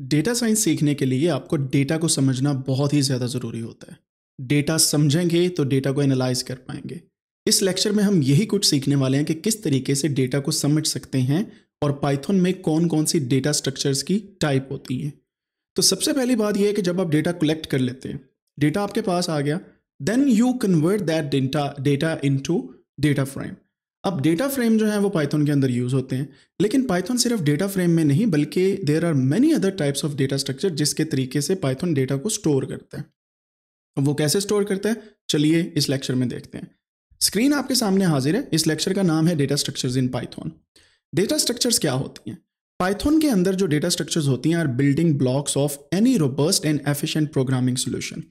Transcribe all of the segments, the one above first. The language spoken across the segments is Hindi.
डेटा साइंस सीखने के लिए आपको डेटा को समझना बहुत ही ज़्यादा ज़रूरी होता है डेटा समझेंगे तो डेटा को एनालाइज कर पाएंगे इस लेक्चर में हम यही कुछ सीखने वाले हैं कि किस तरीके से डेटा को समझ सकते हैं और पाइथन में कौन कौन सी डेटा स्ट्रक्चर्स की टाइप होती हैं तो सबसे पहली बात यह है कि जब आप डेटा कलेक्ट कर लेते हैं डेटा आपके पास आ गया then you convert that data data into data frame अब डेटा फ्रेम जो है वो पाइथन के अंदर यूज़ होते हैं लेकिन पाइथन सिर्फ डेटा फ्रेम में नहीं बल्कि there are many other types of data structure जिसके तरीके से पाइथन डेटा को स्टोर करता है अब वो कैसे स्टोर करता है चलिए इस लेक्चर में देखते हैं स्क्रीन आपके सामने हाजिर है इस लेक्चर का नाम है data structures in Python data structures क्या होती हैं पाइथन के अंदर जो डेटा स्ट्रक्चर्स होती हैं are building blocks of any robust and efficient programming solution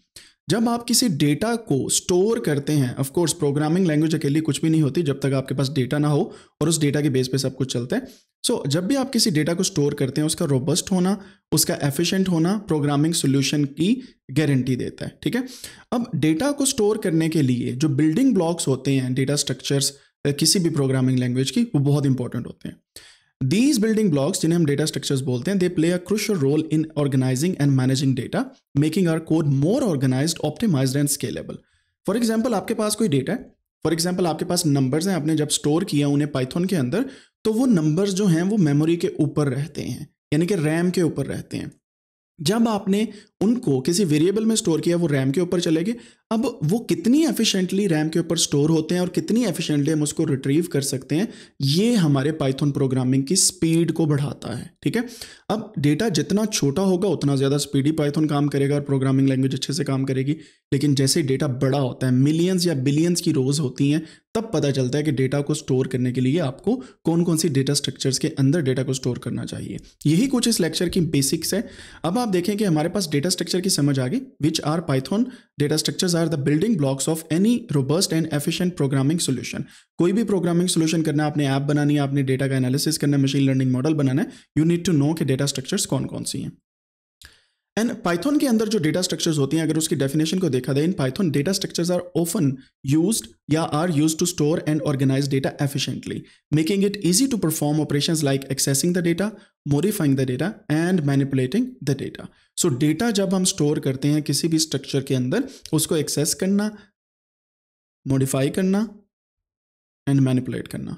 जब आप किसी डेटा को स्टोर करते हैं ऑफ कोर्स प्रोग्रामिंग लैंग्वेज अकेली कुछ भी नहीं होती जब तक आपके पास डेटा ना हो और उस डेटा के बेस पे सब कुछ चलता है सो so, जब भी आप किसी डेटा को स्टोर करते हैं उसका रोबस्ट होना उसका एफिशिएंट होना प्रोग्रामिंग सोल्यूशन की गारंटी देता है ठीक है अब डेटा को स्टोर करने के लिए जो बिल्डिंग ब्लॉक्स होते हैं डेटा स्ट्रक्चर्स किसी भी प्रोग्रामिंग लैंग्वेज की वो बहुत इंपॉर्टेंट होते हैं दीज बिल्डिंग ब्लॉक्स जिन्हें हम डेटा स्ट्रक्चर्स बोलते हैं they play a crucial role in organizing and managing data making our code more organize optimize and scalable for example आपके पास कोई डेटा है फॉर एग्जाम्पल आपके पास नंबर्स हैं आपने जब स्टोर किया उन्हें पाइथन के अंदर तो वो नंबर्स जो हैं वो मेमोरी के ऊपर रहते हैं यानी कि रैम के ऊपर रहते हैं जब आपने उनको किसी वेरिएबल में स्टोर किया वो रैम के ऊपर चले गए अब वो कितनी एफिशिएंटली रैम के ऊपर स्टोर होते हैं और कितनी एफिशिएंटली हम उसको रिट्रीव कर सकते हैं ये हमारे पाइथन प्रोग्रामिंग की स्पीड को बढ़ाता है ठीक है अब डेटा जितना छोटा होगा उतना ज़्यादा स्पीडी पाइथन काम करेगा और प्रोग्रामिंग लैंग्वेज अच्छे से काम करेगी लेकिन जैसे डेटा बड़ा होता है मिलियंस या बिलियंस की रोज़ होती हैं तब पता चलता है कि डेटा को स्टोर करने के लिए आपको कौन कौन सी डेटा स्ट्रक्चर्स के अंदर डेटा को स्टोर करना चाहिए यही कुछ इस लेक्चर की बेसिक्स है अब आप देखें कि हमारे पास डेटा स्ट्रक्चर की समझ आ गई which are Python data structures are the building blocks of any robust and efficient programming solution कोई भी प्रोग्रामिंग सोल्यूशन करना आपने ऐप बनानी है आपने डेटा का एनालिसिस करना मशीन लर्निंग मॉडल बनाना है यू नीड टू नो के डेटा स्ट्रक्चर्स कौन कौन सी हैं एंड पाइथन के अंदर जो डेटा स्ट्रक्चर्स होती हैं अगर उसकी डेफिनेशन को देखा जाए in Python data structures are often used या are used to store and organize data efficiently making it easy to perform operation like accessing the data modifying the data and manipulating the data so data जब हम स्टोर करते हैं किसी भी स्ट्रक्चर के अंदर उसको एक्सेस करना मोडिफाई करना एंड मैनिपुलेट करना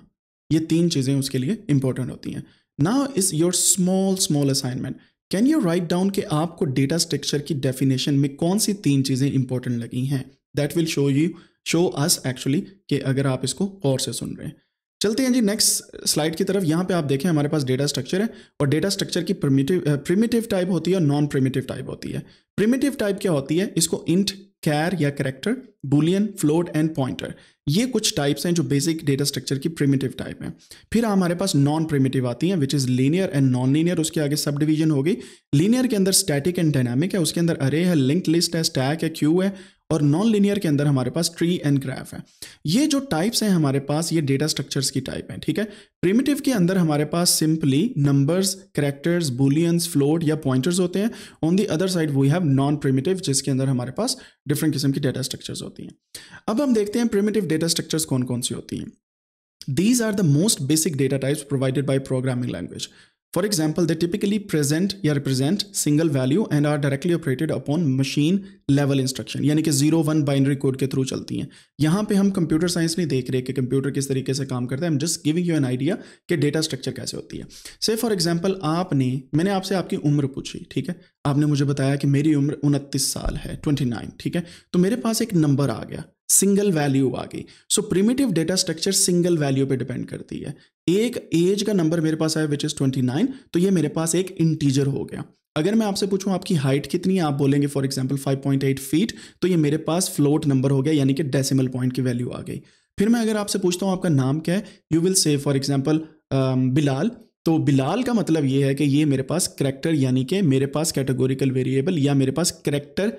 ये तीन चीज़ें उसके लिए इंपॉर्टेंट होती हैं now is your small small assignment can you write down कि आपको डेटा स्ट्रक्चर की डेफिनेशन में कौन सी तीन चीज़ें इंपॉर्टेंट लगी हैं that will show you show us actually कि अगर आप इसको और से सुन रहे हैं चलते हैं जी नेक्स्ट स्लाइड की तरफ यहाँ पे आप देखें हमारे पास डेटा स्ट्रक्चर है और डेटा स्ट्रक्चर की प्रिमिटिव प्रिमिटिव टाइप होती है और नॉन प्रिमिटिव टाइप होती है प्रिमिटिव टाइप क्या होती है इसको इंट कैर या character boolean float and pointer ये कुछ टाइप्स हैं जो बेसिक डेटा स्ट्रक्चर की प्रिमिटिव टाइप हैं फिर हमारे पास नॉन प्रिमिटिव आती हैं which is linear and non linear उसके आगे सब डिवीजन हो गई लीनियर के अंदर स्टैटिक एंड डायनामिक है उसके अंदर अरे है लिंक लिस्ट है स्टैक है क्यू है और नॉन लिनियर के अंदर हमारे पास ट्री एंड ग्राफ है ये जो टाइप्स हैं हमारे पास ये डेटा स्ट्रक्चर्स की टाइप हैं ठीक है प्रिमिटिव के अंदर हमारे पास simply numbers characters booleans float या पॉइंटर्स होते हैं on the other side we have non primitive जिसके अंदर हमारे पास डिफरेंट किस्म की डेटा स्ट्रक्चर्स होती हैं अब हम देखते हैं प्रिमिटिव डेटा स्ट्रक्चर्स कौन कौन सी होती हैं these are the most basic data types provided by programming language For example, they typically present या represent single value and are directly operated upon machine level instruction यानी कि जीरो वन बाइनरी कोड के थ्रू चलती हैं यहाँ पे हम कंप्यूटर साइंस नहीं देख रहे कि कंप्यूटर किस तरीके से काम करता है I'm just giving you an idea कि डेटा स्ट्रक्चर कैसे होती है से फॉर एग्जाम्पल आपने मैंने आपसे आपकी उम्र पूछी ठीक है आपने मुझे बताया कि मेरी उम्र उनतीस साल है ट्वेंटी नाइन ठीक है तो मेरे पास एक नंबर आ गया सिंगल वैल्यू आ गई so primitive data structure single value पे डिपेंड करती है एक एज का नंबर मेरे पास आया विच इज 29 तो ये मेरे पास एक इंटीजर हो गया अगर मैं आपसे पूछूं आपकी हाइट कितनी है आप बोलेंगे फॉर एग्जांपल 5.8 फीट तो ये मेरे पास फ्लोट नंबर हो गया यानी कि डेसिमल पॉइंट की वैल्यू आ गई फिर मैं अगर आपसे पूछता हूँ आपका नाम क्या है you will say for example Bilal तो बिलाल का मतलब ये है कि ये मेरे पास करेक्टर यानी कि मेरे पास कैटेगोरिकल वेरिएबल या मेरे पास करेक्टर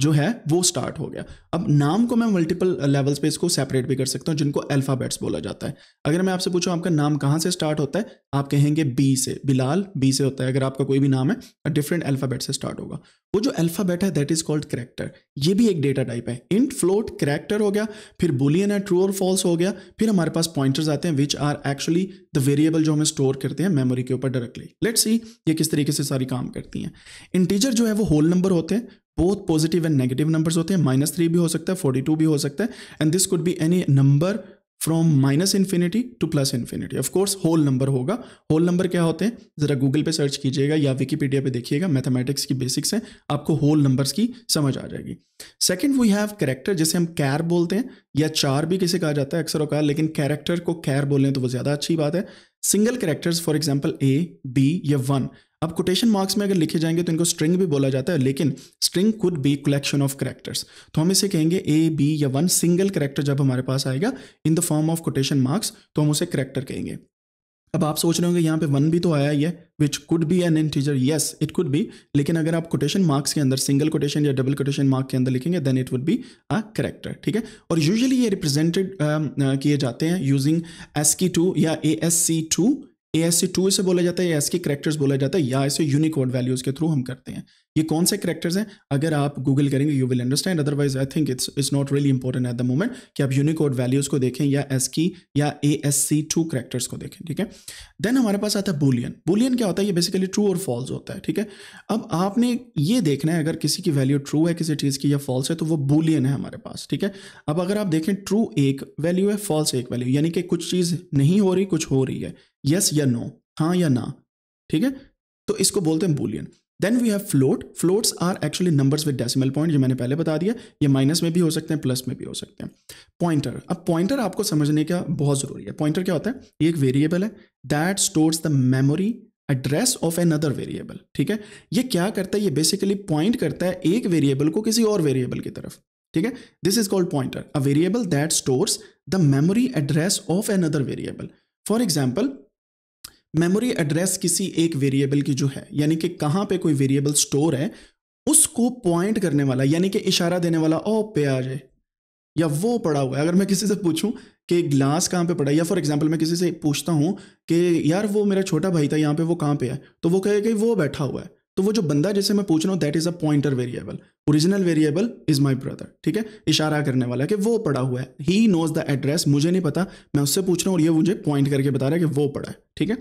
जो है वो स्टार्ट हो गया अब नाम को मैं मल्टीपल लेवल्स पे इसको सेपरेट भी कर सकता हूँ जिनको अल्फ़ाबेट्स बोला जाता है अगर मैं आपसे पूछूं आपका नाम कहाँ से स्टार्ट होता है आप कहेंगे बी से बिलाल बी से होता है अगर आपका कोई भी नाम है डिफरेंट अल्फ़ाबेट से स्टार्ट होगा वो जो अल्फ़ाबेट है दैट इज़ कॉल्ड करेक्टर ये भी एक डेटा टाइप है इंट फ्लोट करेक्टर हो गया फिर बुलियन है ट्रू और फॉल्स हो गया फिर हमारे पास पॉइंटर्स आते हैं which are actually the variable जो हमें स्टोर करते हैं मेमोरी के ऊपर डायरेक्टली लेट्स सी ये किस तरीके से सारी काम करती हैं इंटीजर जो है वो होल नंबर होते हैं both positive and negative numbers होते हैं माइनस थ्री भी हो सकता है फोर्टी टू भी हो सकता है and this could be any number from minus infinity to plus infinity of course whole number होगा होल नंबर क्या होते हैं ज़रा गूगल पे सर्च कीजिएगा या विकीपीडिया पे देखिएगा मैथमेटिक्स की बेसिक्स हैं आपको होल नंबर्स की समझ आ जाएगी सेकेंड वी हैव कैरेक्टर जिसे हम कैर बोलते हैं या चार भी किसे कहा जाता है अक्सर वकार लेकिन कैरेक्टर को कैर बोलें तो वो ज़्यादा अच्छी बात है single characters for example A B या वन अब कोटेशन मार्क्स में अगर लिखे जाएंगे तो इनको स्ट्रिंग भी बोला जाता है लेकिन string could be collection of characters तो हम इसे कहेंगे ए बी या वन सिंगल करेक्टर जब हमारे पास आएगा in the form of quotation marks तो हम उसे करेक्टर कहेंगे अब आप सोच रहे होंगे यहाँ पे वन भी तो आया ही है which could be an integer yes it could be लेकिन अगर आप कोटेशन मार्क्स के अंदर सिंगल कोटेशन या डबल कोटेशन मार्क के अंदर लिखेंगे then it would be a character ठीक है और यूजुअली ये रिप्रेजेंटेड um, uh, किए जाते हैं यूजिंग एस की टू या A S C two A S C two इसे बोला जाता है ए एस के करेक्टर्स बोला जाता है या इसे यूनिकोड वैल्यूज़ के थ्रू हम करते हैं ये कौन से करेक्टर्स हैं अगर आप गूगल करेंगे you will understand otherwise I think it's it's not really important at the moment कि आप यूनिकोड वैल्यूज को देखें या एस की e या A S C two characters को देखें ठीक है देन हमारे पास आता है बुलियन बुलियन क्या होता है ये बेसिकली ट्रू और फॉल्स होता है ठीक है अब आपने ये देखना है अगर किसी की वैल्यू ट्रू है किसी चीज़ की या फॉल्स है तो वो बुलियन है हमारे पास ठीक है अब अगर आप देखें ट्रू एक वैल्यू है फॉल्स एक वैल्यू यानी कि कुछ चीज़ नहीं हो रही कुछ हो रही है यस या नो हाँ या ना ठीक है तो इसको बोलते हैं boolean then we have float floats are actually numbers with decimal point ये मैंने पहले बता दिया ये माइनस में भी हो सकते हैं प्लस में भी हो सकते हैं पॉइंटर अब पॉइंटर आपको समझने का बहुत ज़रूरी है पॉइंटर क्या होता है ये एक वेरिएबल है that stores the memory address of an other variable ठीक है ये क्या करता है ये बेसिकली पॉइंट करता है एक वेरिएबल को किसी और वेरिएबल की तरफ ठीक है this is called pointer a variable that stores the memory address of an other variable for example memory address किसी एक वेरिएबल की जो है यानी कि कहाँ पे कोई वेरिएबल स्टोर है उसको पॉइंट करने वाला यानी कि इशारा देने वाला ओ प्याज है या वो पड़ा हुआ है अगर मैं किसी से पूछूं कि ग्लास कहाँ पे पड़ा है या फॉर एग्जांपल मैं किसी से पूछता हूँ कि यार वो मेरा छोटा भाई था यहाँ पे वो कहाँ पे है तो वो कहेगा वो बैठा हुआ है तो वो जो बंदा जैसे मैं पूछ रहा हूँ that is a pointer variable original variable is my brother ठीक है इशारा करने वाला कि वो पड़ा हुआ है ही नोज द एड्रेस मुझे नहीं पता मैं उससे पूछ रहा हूँ और ये मुझे पॉइंट करके बता रहा है कि वो पड़ा है ठीक है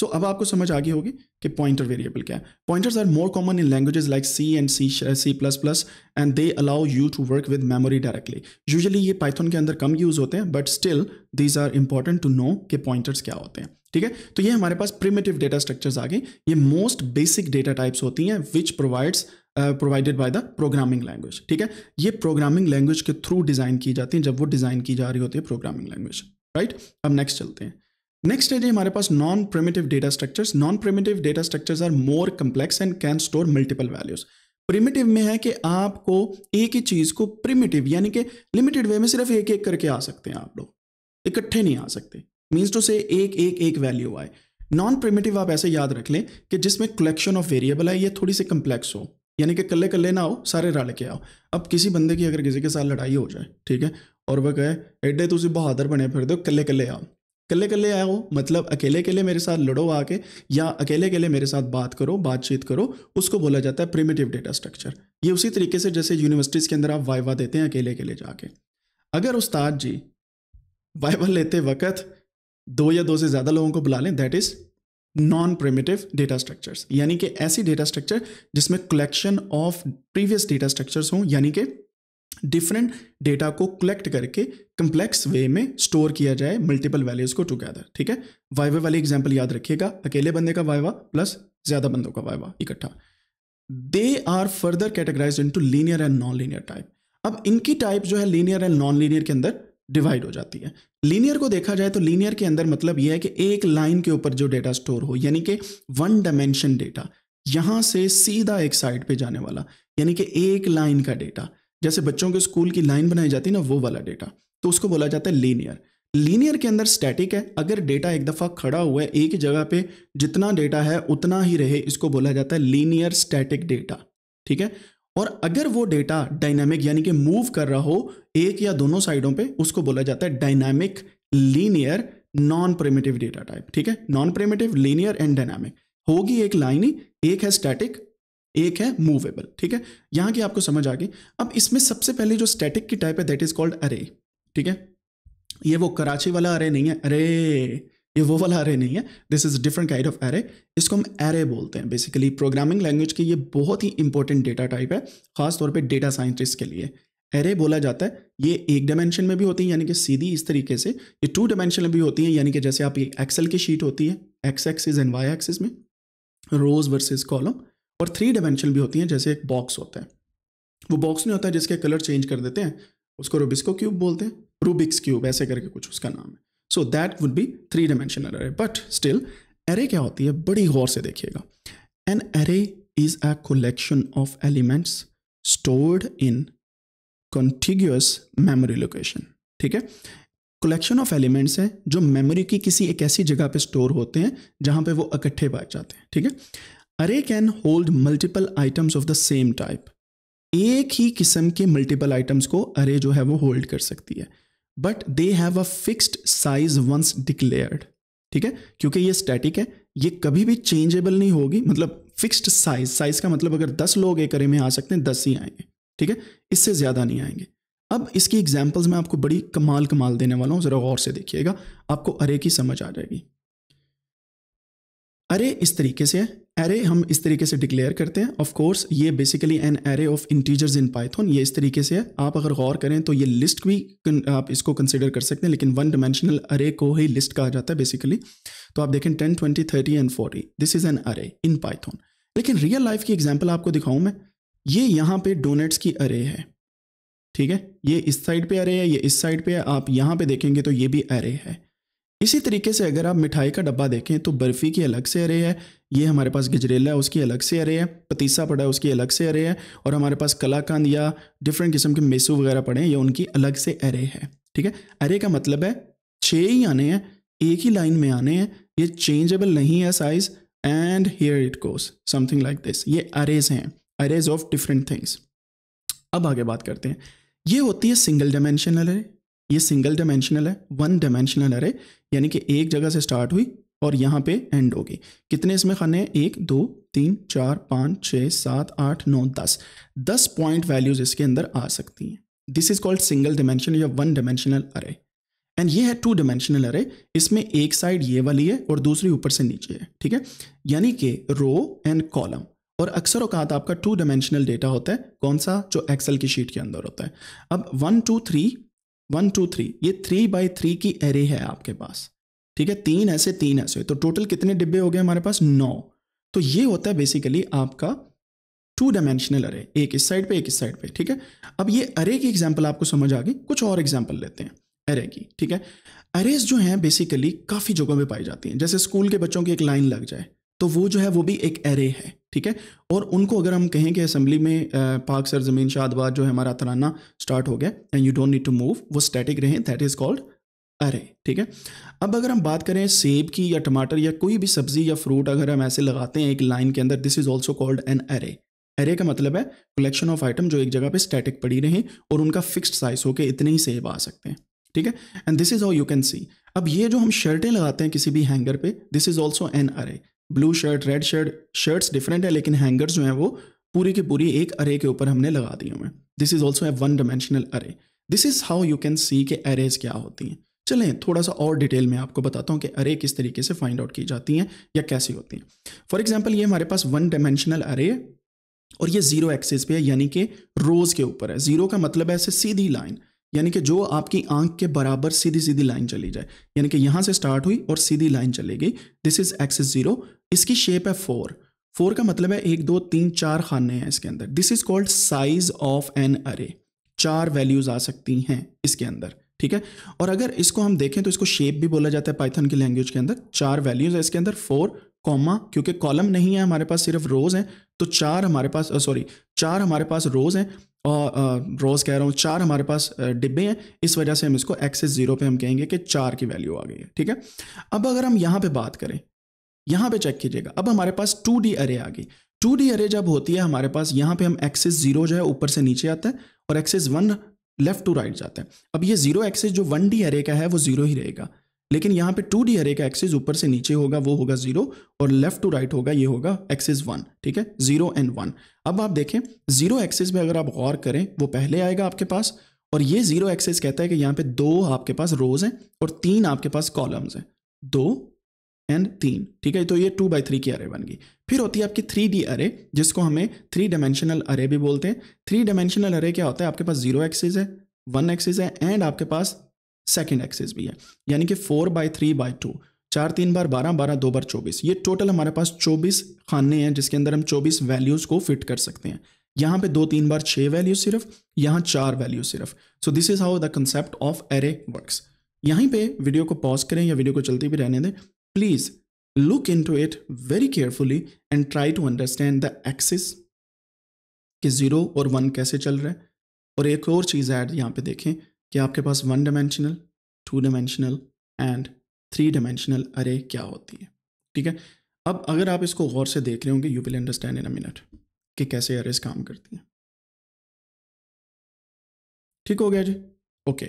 सो अब आपको समझ आ गई होगी कि पॉइंटर वेरिएबल क्या है pointers are more common in languages like C and C C plus plus and they allow you to work with memory directly usually ये पाइथन के अंदर कम यूज़ होते हैं but still these are important to know कि पॉइंटर्स क्या होते हैं ठीक है तो ये हमारे पास प्रिमेटिव डेटा स्ट्रक्चर्स आ गए ये मोस्ट बेसिक डेटा टाइप्स होती हैं which provides provided by the programming language ठीक है ये प्रोग्रामिंग लैंग्वेज के थ्रू डिज़ाइन की जाती हैं जब वो डिज़ाइन की जा रही होती है प्रोग्रामिंग लैंग्वेज राइट अब नेक्स्ट चलते हैं नेक्स्ट है जी हमारे पास non primitive data structures non primitive data structures are more complex and can store multiple values primitive में है कि आपको एक ही चीज़ को प्रिमेटिव यानी कि लिमिटेड वे में सिर्फ एक एक करके आ सकते हैं आप लोग इकट्ठे नहीं आ सकते मीन्स टू से एक एक एक वैल्यू आए नॉन प्रिमेटिव आप ऐसे याद रख लें कि जिसमें कलेक्शन ऑफ वेरिएबल आए ये थोड़ी सी कम्प्लेक्स हो यानी कि कल्ले कल्ले ना हो सारे रल के आओ अब किसी बंदे की अगर किसी के साथ लड़ाई हो जाए ठीक है और वह कहे एडे तुम बहादुर बने फिर दो कल्ले कल्ले आओ कल्ले कल्ले आओ मतलब अकेले अकेले मेरे साथ लड़ो आके या अकेले अकेले मेरे साथ बात करो बातचीत करो उसको बोला जाता है प्रिमेटिव डेटा स्ट्रक्चर ये उसी तरीके से जैसे यूनिवर्सिटीज़ के अंदर आप वाइवा देते हैं अकेले अकेले जाके अगर उस्ताद जी वाइवा लेते वक्त दो या दो से ज़्यादा लोगों को बुला लें that is non primitive data structures यानी कि ऐसी डेटा स्ट्रक्चर जिसमें collection of previous data structures हों यानी कि डिफरेंट डेटा को कलेक्ट करके कंप्लेक्स वे में स्टोर किया जाए मल्टीपल वैल्यूज को टुगेदर ठीक है वाइवा वाली एग्जाम्पल याद रखिएगा अकेले बंदे का वाइवा प्लस ज़्यादा बंदों का वाइवा इकट्ठा they are further categorize into linear and non linear type अब इनकी टाइप जो है लीनियर एंड नॉन लीनियर के अंदर डिवाइड हो जाती है लीनियर को देखा जाए तो लीनियर के अंदर मतलब यह है कि एक लाइन के ऊपर जो डेटा स्टोर हो यानी कि वन डायमेंशन डेटा यहाँ से सीधा एक साइड पे जाने वाला यानी कि एक लाइन का डेटा जैसे बच्चों के स्कूल की लाइन बनाई जाती है ना वो वाला डेटा तो उसको बोला जाता है लीनियर लीनियर के अंदर स्टैटिक है अगर डेटा एक दफ़ा खड़ा हुआ है एक जगह पे जितना डेटा है उतना ही रहे इसको बोला जाता है लीनियर स्टैटिक डेटा ठीक है और अगर वो डेटा डायनामिक यानी कि मूव कर रहा हो एक या दोनों साइडों पे उसको बोला जाता है dynamic linear non primitive data type ठीक है non primitive linear and dynamic होगी एक लाइन ही एक है स्टैटिक एक है मूवेबल ठीक है यहां की आपको समझ आ गई अब इसमें सबसे पहले जो स्टैटिक की टाइप है दैट इज कॉल्ड अरे ठीक है ये वो कराची वाला अरे नहीं है अरे ये वो वाला एरे नहीं है this is different kind of array इसको हम एरे बोलते हैं बेसिकली प्रोग्रामिंग लैंग्वेज के ये बहुत ही इंपॉर्टेंट डेटा टाइप है खासतौर पे डेटा साइंटिस्ट के लिए एरे बोला जाता है ये एक डायमेंशन में भी होती है यानी कि सीधी इस तरीके से ये टू डायमेंशन में भी होती है यानी कि जैसे आप ये एक्सेल की शीट होती है X axis and Y axis में रोज वर्सेज कॉलम और थ्री डायमेंशन भी होती हैं जैसे एक बॉक्स होता है वो बॉक्स नहीं होता है जिसके कलर चेंज कर देते हैं उसको रूबिस्को क्यूब बोलते हैं रूबिक्स क्यूब ऐसे करके कुछ उसका नाम है so that would be three dimensional array but still array क्या होती है बड़ी गौर से देखिएगा an array is a collection of elements stored in contiguous memory location ठीक है कलेक्शन ऑफ एलिमेंट्स हैं जो मेमोरी की किसी एक ऐसी जगह पे स्टोर होते हैं जहां पे वो इकट्ठे पाए जाते हैं ठीक है array can hold multiple items of the same type एक ही किस्म के मल्टीपल आइटम्स को अरे जो है वो होल्ड कर सकती है but they have a fixed size once declared ठीक है क्योंकि ये स्टैटिक है ये कभी भी चेंजेबल नहीं होगी मतलब फिक्स्ड साइज साइज का मतलब अगर दस लोग एक अरे में आ सकते हैं दस ही आएंगे ठीक है इससे ज़्यादा नहीं आएंगे अब इसकी एग्जाम्पल्स मैं आपको बड़ी कमाल कमाल देने वाला हूँ ज़रा गौर से देखिएगा आपको अरे की समझ आ जाएगी अरे इस तरीके से है एरे हम इस तरीके से डिक्लेयर करते हैं ऑफ कोर्स ये basically an array of integers in Python ये इस तरीके से है आप अगर गौर करें तो ये लिस्ट भी आप इसको कंसिडर कर सकते हैं लेकिन वन डिमेंशनल अरे को ही लिस्ट कहा जाता है बेसिकली तो आप देखें ten twenty thirty and forty this is an array in Python लेकिन रियल लाइफ की एग्जाम्पल आपको दिखाऊं मैं ये यहाँ पे डोनेट्स की अरे है ठीक है ये इस साइड पे अरे है ये इस साइड पे है आप यहाँ पे देखेंगे तो ये भी अरे है इसी तरीके से अगर आप मिठाई का डब्बा देखें तो बर्फ़ी की अलग से अरे है ये हमारे पास गजरेला है उसकी अलग से अरे है पतीसा पड़ा है उसकी अलग से अरे है और हमारे पास कलाकंद या डिफरेंट किस्म के मेसू वगैरह पड़े हैं ये उनकी अलग से अरे है ठीक है अरे का मतलब है छः ही आने हैं एक ही लाइन में आने हैं ये चेंजेबल नहीं है size and here it goes something like this ये अरेज हैं अरेज ऑफ डिफरेंट थिंग्स अब आगे बात करते हैं ये होती है सिंगल डायमेंशनल अरे ये सिंगल डायमेंशनल है वन डायमेंशनल अरे यानी कि एक जगह से स्टार्ट हुई और यहाँ पे एंड होगी कितने इसमें खाने हैं एक दो तीन चार पाँच छः सात आठ नौ दस दस पॉइंट वैल्यूज इसके अंदर आ सकती हैं this is called single dimensional या वन डायमेंशनल अरे एंड ये है टू डायमेंशनल अरे इसमें एक साइड ये वाली है और दूसरी ऊपर से नीचे है ठीक है यानी कि रो एंड कॉलम और अक्सर औकात आपका टू डायमेंशनल डेटा होता है कौन सा जो एक्सेल की शीट के अंदर होता है अब one two three one two three ये थ्री बाई थ्री की एरे है आपके पास ठीक है तीन ऐसे तीन ऐसे तो टोटल कितने डिब्बे हो गए हमारे पास नौ तो ये होता है बेसिकली आपका टू डायमेंशनल अरे एक इस साइड पे एक इस साइड पे ठीक है अब ये अरे की एग्जाम्पल आपको समझ आ गई कुछ और एग्जाम्पल लेते हैं अरे की ठीक है अरेज जो हैं बेसिकली काफ़ी जगहों पे पाई जाती हैं जैसे स्कूल के बच्चों की एक लाइन लग जाए तो वो जो है वो भी एक एरे है ठीक है और उनको अगर हम कहें कि असेंबली में पाक सर जमीन शादबाद जो है हमारा तराना स्टार्ट हो गया and you don't need to move वो स्टैटिक रहे दैट इज़ कॉल्ड अरे ठीक है अब अगर हम बात करें सेब की या टमाटर या कोई भी सब्ज़ी या फ्रूट अगर हम ऐसे लगाते हैं एक लाइन के अंदर this is also called an array array का मतलब है कलेक्शन ऑफ आइटम जो एक जगह पे स्टैटिक पड़ी रहे और उनका फिक्स्ड साइज होकर इतने ही सेब आ सकते हैं ठीक है and this is all you can see अब ये जो हम शर्टें लगाते हैं किसी भी हैंगर पे this is also an array blue shirt red shirt shirts different है लेकिन हैंगर्स जो हैं वो पूरी की पूरी एक अरे के ऊपर हमने लगा दिए हुए हैं this is also a one dimensional array this is how you can see के अरेज क्या होती हैं चलें थोड़ा सा और डिटेल में आपको बताता हूँ कि अरे किस तरीके से फाइंड आउट की जाती हैं या कैसी होती हैं फॉर एग्जाम्पल ये हमारे पास वन डायमेंशनल अरे और ये जीरो एक्सेस पे है यानी कि रोज़ के ऊपर है जीरो का मतलब है ऐसे सीधी लाइन यानी कि जो आपकी आंख के बराबर सीधी सीधी लाइन चली जाए यानी कि यहाँ से स्टार्ट हुई और सीधी लाइन चली गई दिस इज एक्सिस जीरो इसकी शेप है फोर फोर का मतलब है एक दो तीन चार खाने हैं इसके अंदर this is called size of an array चार वैल्यूज आ सकती हैं इसके अंदर ठीक है और अगर इसको हम देखें तो इसको शेप भी बोला जाता है पाइथन की लैंग्वेज के अंदर चार वैल्यूज है इसके अंदर फोर कॉमा क्योंकि कॉलम नहीं है हमारे पास सिर्फ रोज हैं तो चार हमारे पास सॉरी चार हमारे पास रोज हैं और रोज़ कह रहा हूँ चार हमारे पास डिब्बे हैं इस वजह से हम इसको एक्सेस ज़ीरो पे हम कहेंगे कि चार की वैल्यू आ गई है ठीक है अब अगर हम यहाँ पे बात करें यहाँ पे चेक कीजिएगा अब हमारे पास टू डी अरे आ गई टू डी अरे जब होती है हमारे पास यहाँ पे हम एक्सेस ज़ीरो जो है ऊपर से नीचे आता है और axis one left to right जाता है अब ये जीरो एक्सेस जो वन डी अरे का है वो जीरो ही रहेगा लेकिन यहाँ पे टू डी हर का एक्सिस ऊपर से नीचे होगा वो होगा जीरो और लेफ्ट टू राइट होगा ये होगा एक्सिस वन ठीक है जीरो एंड वन अब आप देखें जीरो एक्सिस में अगर आप गौर करें वो पहले आएगा आपके पास और ये जीरो एक्सिस कहता है कि यहाँ पे दो आपके पास रोज हैं और तीन आपके पास कॉलम्स हैं दो एंड तीन ठीक है तो ये टू बाई थ्री की अरे बन गई फिर होती है आपकी थ्री डी अरे जिसको हमें थ्री डायमेंशनल अरे भी बोलते हैं थ्री डायमेंशनल अरे क्या होता है आपके पास जीरो एक्सिस है वन एक्सिस है एंड आपके पास सेकेंड एक्सेस भी है यानी कि four by three by two चार तीन बार बारह बारह दो बार चौबीस ये टोटल हमारे पास चौबीस खाने हैं जिसके अंदर हम चौबीस वैल्यूज़ को फिट कर सकते हैं यहाँ पे दो तीन बार छः वैल्यू सिर्फ यहाँ चार वैल्यू सिर्फ so this is how the concept of array works यहीं पे वीडियो को पॉज करें या वीडियो को चलते भी रहने दें please look into it very carefully and try to understand the axis कि ज़ीरो और वन कैसे चल रहा है और एक और चीज़ ऐड यहाँ पे देखें कि आपके पास one dimensional two dimensional and three dimensional array क्या होती है ठीक है अब अगर आप इसको गौर से देख रहे होंगे you will understand in a minute कि कैसे अरेज काम करती हैं ठीक हो गया जी ओके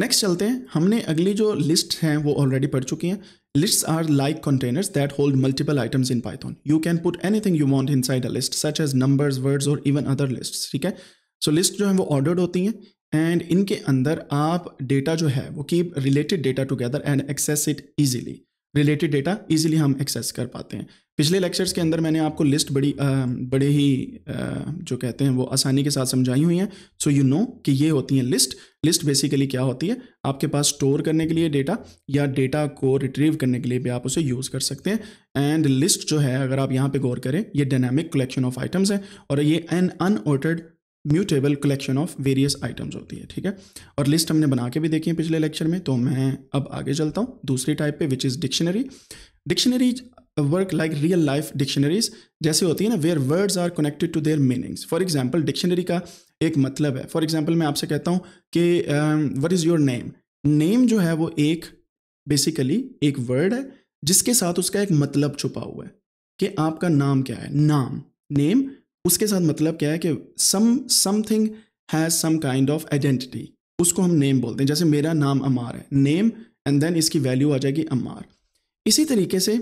नेक्स्ट चलते हैं हमने अगली जो लिस्ट हैं वो ऑलरेडी पढ़ चुकी हैं list are like containers that hold multiple items in Python you can put anything you want inside a list such as numbers words और इवन अदर लिस्ट ठीक है सो so, लिस्ट जो है वो ऑर्डर्ड होती हैं एंड इनके अंदर आप डेटा जो है वो keep related data together and access it easily related data easily हम एक्सेस कर पाते हैं पिछले लेक्चर्स के अंदर मैंने आपको लिस्ट बड़ी आ, बड़े ही आ, जो कहते हैं वो आसानी के साथ समझाई हुई हैं सो यू नो कि ये होती हैं लिस्ट लिस्ट बेसिकली क्या होती है आपके पास स्टोर करने के लिए डेटा या डेटा को रिट्रीव करने के लिए भी आप उसे यूज़ कर सकते हैं एंड लिस्ट जो है अगर आप यहाँ पे गौर करें ये डायनामिक कलेक्शन ऑफ आइटम्स है और ये an unordered mutable collection of various items होती है ठीक है और लिस्ट हमने बना के भी देखी है पिछले लेक्चर में तो मैं अब आगे चलता हूँ दूसरी टाइप पे which is dictionary dictionary work like real life dictionaries जैसे होती है ना where words are connected to their meanings for example dictionary का एक मतलब है फॉर एग्जाम्पल मैं आपसे कहता हूँ कि what is your name name जो है वो एक बेसिकली एक वर्ड है जिसके साथ उसका एक मतलब छुपा हुआ है कि आपका नाम क्या है नाम नेम उसके साथ मतलब क्या है कि some something has some kind of identity उसको हम नेम बोलते हैं जैसे मेरा नाम अमार है नेम एंड देन इसकी वैल्यू आ जाएगी अमार इसी तरीके से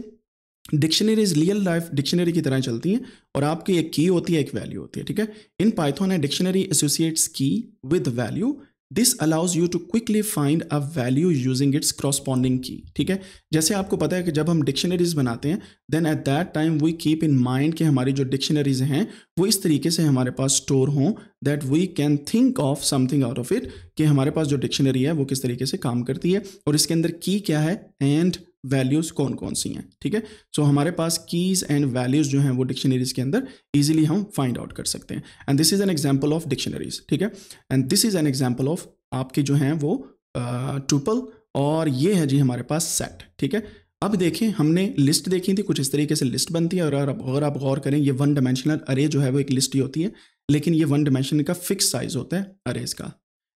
डिक्शनरीज रियल लाइफ डिक्शनरी की तरह चलती हैं और आपकी एक की होती है एक वैल्यू होती है ठीक है इन पाइथन है dictionary associates key with value this allows you to quickly find a value using its corresponding key ठीक है जैसे आपको पता है कि जब हम डिक्शनरीज बनाते हैं then at that time we keep in mind कि हमारी जो डिक्शनरीज हैं वो इस तरीके से हमारे पास स्टोर हों that we can think of something out of it कि हमारे पास जो डिक्शनरी है वो किस तरीके से काम करती है और इसके अंदर की क्या है एंड वैल्यूज़ कौन कौन सी हैं ठीक है सो so, हमारे पास कीज़ एंड वैल्यूज़ जो हैं वो डिक्शनरीज़ के अंदर इजीली हम फाइंड आउट कर सकते हैं and this is an example of dictionaries ठीक है and this is an example of आपके जो हैं वो टूपल uh, और ये है जी हमारे पास सेट ठीक है अब देखें हमने लिस्ट देखी थी कुछ इस तरीके से लिस्ट बनती है और अगर आप गौर करें ये वन डायमेंशनल अरे जो है वो एक लिस्ट ही होती है लेकिन ये वन डायमेंशन का फिक्स साइज होता है अरेज का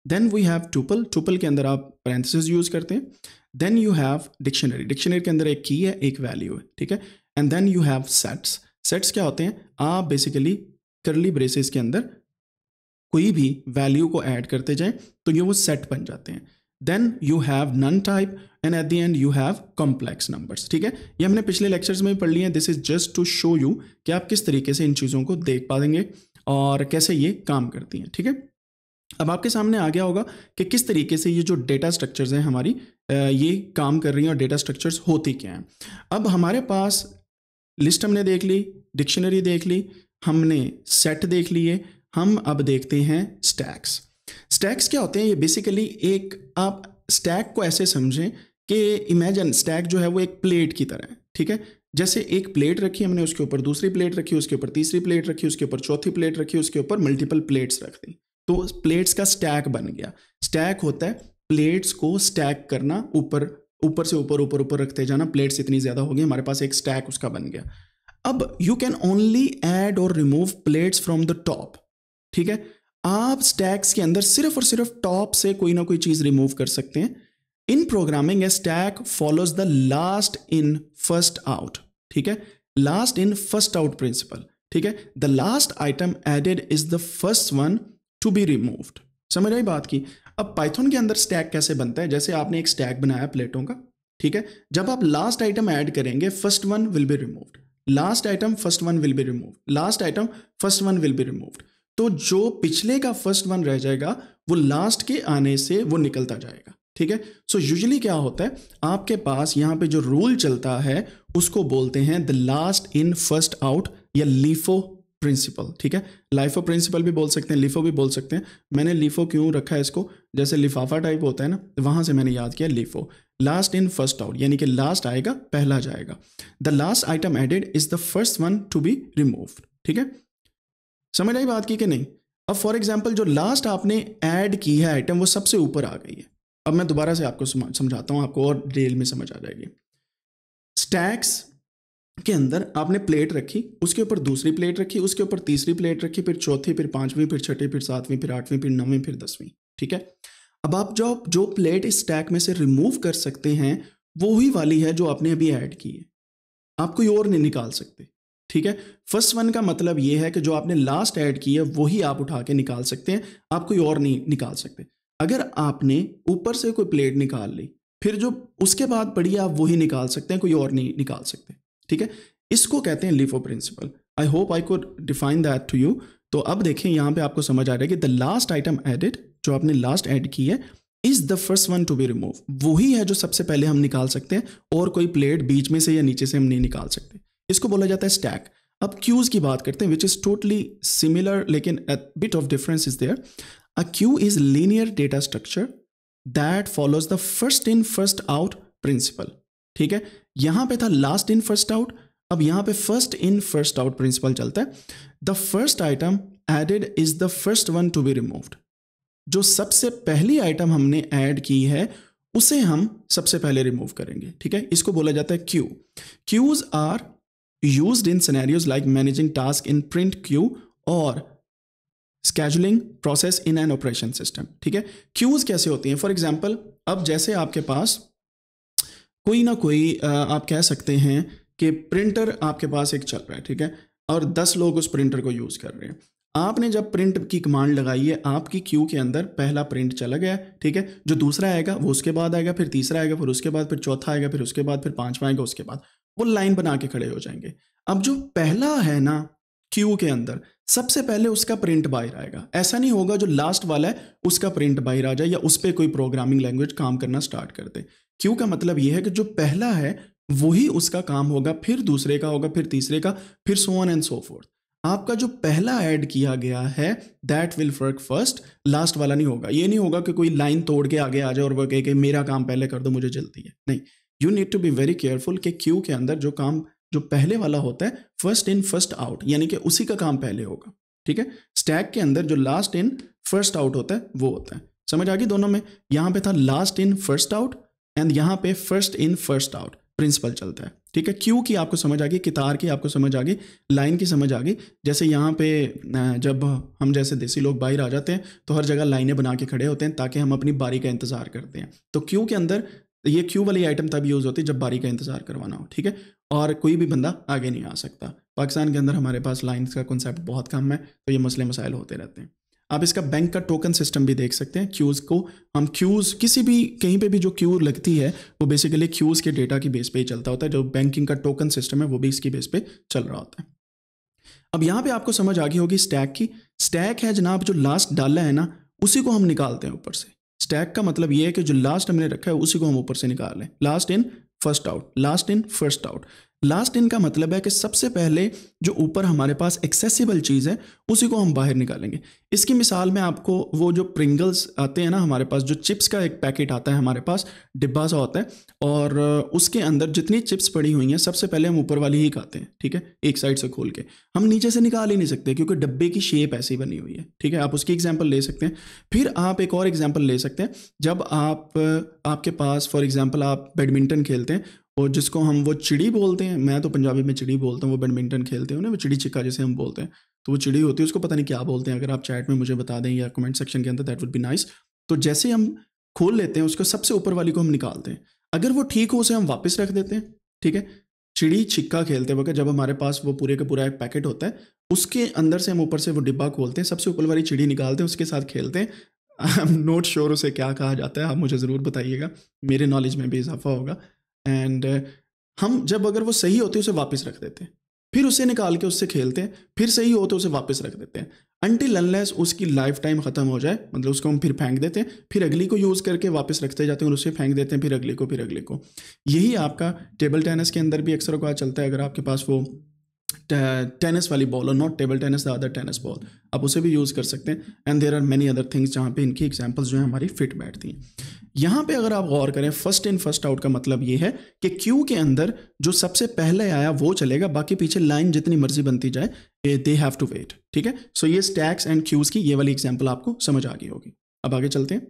then we have tuple tuple के अंदर आप पैरेंथिस यूज़ करते हैं then you have dictionary dictionary के अंदर एक की है एक वैल्यू है ठीक है and then you have sets sets क्या होते हैं आप बेसिकली करली ब्रेसेस के अंदर कोई भी वैल्यू को ऐड करते जाएं तो ये वो सेट बन जाते हैं then you have none type and at the end you have complex numbers ठीक है ये हमने पिछले लेक्चर्स में भी पढ़ लिए हैं this is just to show you कि आप किस तरीके से इन चीज़ों को देख पा देंगे और कैसे ये काम करती हैं ठीक है थीके? अब आपके सामने आ गया होगा कि किस तरीके से ये जो डेटा स्ट्रक्चर्स हैं हमारी ये काम कर रही हैं और डेटा स्ट्रक्चर्स होती क्या हैं अब हमारे पास लिस्ट हमने देख ली डिक्शनरी देख ली हमने सेट देख लिए हम अब देखते हैं स्टैक्स स्टैक्स क्या होते हैं ये बेसिकली एक आप स्टैक को ऐसे समझें कि इमेजन स्टैक जो है वो एक प्लेट की तरह है ठीक है जैसे एक प्लेट रखी हमने उसके ऊपर दूसरी प्लेट रखी उसके ऊपर तीसरी प्लेट रखी उसके ऊपर चौथी प्लेट रखी उसके ऊपर मल्टीपल प्लेट्स रख दी तो प्लेट्स का स्टैक बन गया स्टैक होता है प्लेट्स को स्टैक करना ऊपर ऊपर से ऊपर ऊपर ऊपर रखते जाना प्लेट्स इतनी ज़्यादा होगी हमारे पास एक स्टैक उसका बन गया अब यू कैन ओनली एड और remove plates from the top ठीक है आप स्टैक्स के अंदर सिर्फ और सिर्फ टॉप से कोई ना कोई चीज़ रिमूव कर सकते हैं in programming a stack follows the last in first out ठीक है last in first out principle ठीक है the last item added is the first one to be removed समझ आई बात की अब पाइथन के अंदर स्टैक कैसे बनता है जैसे आपने एक स्टैक बनाया प्लेटों का ठीक है जब आप लास्ट आइटम ऐड करेंगे first one will be removed last item first one will be removed last item first one will be removed तो जो पिछले का फर्स्ट वन रह जाएगा वो लास्ट के आने से वो निकलता जाएगा ठीक है सो यूजली क्या होता है आपके पास यहाँ पे जो रूल चलता है उसको बोलते हैं the last in first out या लीफो प्रिंसिपल ठीक है लाइफो प्रिंसिपल भी बोल सकते हैं लिफो भी बोल सकते हैं मैंने लिफो क्यों रखा है इसको जैसे लिफाफा टाइप होता है ना वहाँ से मैंने याद किया LIFO last in first out यानी कि लास्ट आएगा पहला जाएगा the last item added is the first one to be remove ठीक है समझ आई बात की कि नहीं अब फॉर एग्जाम्पल जो लास्ट आपने एड की है आइटम वो सबसे ऊपर आ गई है अब मैं दोबारा से आपको समझाता हूँ आपको और डिटेल में समझ आ जाएगी स्टैक्स के अंदर आपने प्लेट रखी उसके ऊपर दूसरी प्लेट रखी उसके ऊपर तीसरी प्लेट रखी फिर चौथी फिर पांचवीं फिर छठी फिर सातवीं फिर आठवीं फिर नौवीं फिर दसवीं ठीक है अब आप जो जो प्लेट इस स्टैक में से रिमूव कर सकते हैं वो ही वाली है जो आपने अभी ऐड की है आप कोई और नहीं निकाल सकते ठीक है फर्स्ट वन का मतलब ये है कि जो आपने लास्ट ऐड की है वही आप उठा के निकाल सकते हैं आप कोई और नहीं निकाल सकते अगर आपने ऊपर से कोई प्लेट निकाल ली फिर जो उसके बाद पड़ी आप वही निकाल सकते हैं कोई और नहीं निकाल सकते ठीक है इसको कहते हैं LIFO principle I hope I को डिफाइन दैट टू यू तो अब देखें यहाँ पे आपको समझ आ रहा है कि द लास्ट आइटम एडिड जो आपने लास्ट एड की है is the first one to be remove वही है जो सबसे पहले हम निकाल सकते हैं और कोई प्लेट बीच में से या नीचे से हम नहीं निकाल सकते इसको बोला जाता है स्टैक अब क्यूज की बात करते हैं विच इज टोटली सिमिलर लेकिन bit of difference is there a queue is linear data structure that follows the first in first out principle ठीक है यहां पे था लास्ट इन फर्स्ट आउट अब यहां पे first in first out principle चलता है the first item added is the first one to be removed जो सबसे पहली आइटम हमने एड की है उसे हम सबसे पहले रिमूव करेंगे ठीक है इसको बोला जाता है queue queues are used in scenarios like managing task in print queue और scheduling process in an operation system ठीक है क्यूज कैसे होती हैं फॉर एग्जाम्पल अब जैसे आपके पास कोई ना कोई आप कह सकते हैं कि प्रिंटर आपके पास एक चल रहा है ठीक है और दस लोग उस प्रिंटर को यूज़ कर रहे हैं आपने जब प्रिंट की कमांड लगाई है आपकी क्यू के अंदर पहला प्रिंट चला गया ठीक है जो दूसरा आएगा वो उसके बाद आएगा फिर तीसरा आएगा फिर उसके बाद फिर चौथा आएगा फिर उसके बाद फिर पाँचवा आएगा उसके बाद वो लाइन बना के खड़े हो जाएंगे अब जो पहला है ना क्यू के अंदर सबसे पहले उसका प्रिंट बाहर आएगा ऐसा नहीं होगा जो लास्ट वाला है उसका प्रिंट बाहर आ जाए या उस पर कोई प्रोग्रामिंग लैंग्वेज काम करना स्टार्ट कर दे क्यू का मतलब यह है कि जो पहला है वही उसका काम होगा फिर दूसरे का होगा फिर तीसरे का फिर so on and so fourth आपका जो पहला ऐड किया गया है that will work first last वाला नहीं होगा ये नहीं होगा कि कोई लाइन तोड़ के आगे आ जाए और वो कहे कि मेरा काम पहले कर दो मुझे जल्दी है नहीं you need to be very careful कि क्यू के अंदर जो काम जो पहले वाला होता है फर्स्ट इन फर्स्ट आउट यानी कि उसी का काम पहले होगा ठीक है स्टैक के अंदर जो लास्ट इन फर्स्ट आउट होता है वो होता है समझ आ गई दोनों में यहां पे था last in first out and यहाँ पे first in first out principle चलता है ठीक है क्यू की आपको समझ आ गई कितार की आपको समझ आ गई लाइन की समझ आ गई जैसे यहाँ पे जब हम जैसे देसी लोग बाहर आ जाते हैं तो हर जगह लाइनें बना के खड़े होते हैं ताकि हम अपनी बारी का इंतज़ार करते हैं तो क्यू के अंदर ये क्यू वाली आइटम तब यूज़ होती है जब बारी का इंतज़ार करवाना हो ठीक है और कोई भी बंदा आगे नहीं आ सकता पाकिस्तान के अंदर हमारे पास लाइन का कॉन्सेप्ट बहुत कम है तो ये मसले मसाइल होते रहते हैं आप इसका बैंक का टोकन सिस्टम भी देख सकते हैं क्यूज़ को हम क्यूज़ किसी भी कहीं पे भी जो क्यू लगती है वो बेसिकली क्यूज़ के डेटा की बेस पे ही चलता होता है जो बैंकिंग का टोकन सिस्टम है वो भी इसकी बेस पे चल रहा होता है अब यहाँ पे आपको समझ आ गई होगी स्टैक की स्टैक है जनाब जो लास्ट डाला है ना उसी को हम निकालते हैं ऊपर से स्टैक का मतलब ये है कि जो लास्ट हमने रखा है उसी को हम ऊपर से निकालें last in first out last in first out last in का मतलब है कि सबसे पहले जो ऊपर हमारे पास एक्सेसिबल चीज़ है उसी को हम बाहर निकालेंगे इसकी मिसाल में आपको वो जो प्रिंगल्स आते हैं ना हमारे पास जो चिप्स का एक पैकेट आता है हमारे पास डिब्बा सा होता है और उसके अंदर जितनी चिप्स पड़ी हुई हैं सबसे पहले हम ऊपर वाली ही खाते हैं ठीक है एक साइड से खोल के हम नीचे से निकाल ही नहीं सकते क्योंकि डिब्बे की शेप ऐसी बनी हुई है ठीक है आप उसकी एग्जाम्पल ले सकते हैं फिर आप एक और एग्जाम्पल ले सकते हैं जब आप आपके पास फॉर एग्जाम्पल आप बैडमिंटन खेलते हैं और जिसको हम वो चिड़ी बोलते हैं मैं तो पंजाबी में चिड़ी बोलता हूँ वो बैडमिंटन खेलते हैं ना वो चिड़ी चिक्का जैसे हम बोलते हैं तो वो चिड़ी होती है उसको पता नहीं क्या बोलते हैं अगर आप चैट में मुझे बता दें या कमेंट सेक्शन के अंदर दैट वुड बी नाइस तो जैसे हम खोल लेते हैं उसको सबसे ऊपर वाली को हम निकालते हैं अगर वो ठीक हो उसे हम वापस रख देते हैं ठीक है चिड़ी छिक्का खेलते वक्त जब हमारे पास वो पूरे का पूरा एक पैकेट होता है उसके अंदर से हम ऊपर से वो डिब्बा खोलते हैं सबसे ऊपर वाली चिड़ी निकालते हैं उसके साथ खेलते हैं आई एम नोट श्योर उसे क्या कहा जाता है आप मुझे ज़रूर बताइएगा मेरे नॉलेज में भी इजाफा होगा एंड uh, हम जब अगर वो सही होते उसे वापस रख देते हैं फिर उसे निकाल के उससे खेलते हैं फिर सही हो तो उसे वापस रख देते हैं अनटिल अनलेस उसकी लाइफ टाइम ख़त्म हो जाए मतलब उसको हम फिर फेंक देते हैं फिर अगली को यूज़ करके वापस रखते जाते हैं और उसे फेंक देते हैं फिर अगले को फिर अगले को यही आपका टेबल टेनिस के अंदर भी अक्सर कहा चलता है अगर आपके पास वो टेनिस वाली बॉल और not table tennis other tennis ball आप उसे भी यूज़ कर सकते हैं and there are many other things जहाँ पे इनकी एग्जाम्पल्स जो है हमारी फिट बैठती हैं यहां पे अगर आप गौर करें फर्स्ट इन फर्स्ट आउट का मतलब ये है कि क्यू के अंदर जो सबसे पहले आया वो चलेगा बाकी पीछे लाइन जितनी मर्जी बनती जाए दे हैव टू वेट ठीक है सो ये स्टैक्स एंड क्यूज की ये वाली एग्जाम्पल आपको समझ आ गई होगी अब आगे चलते हैं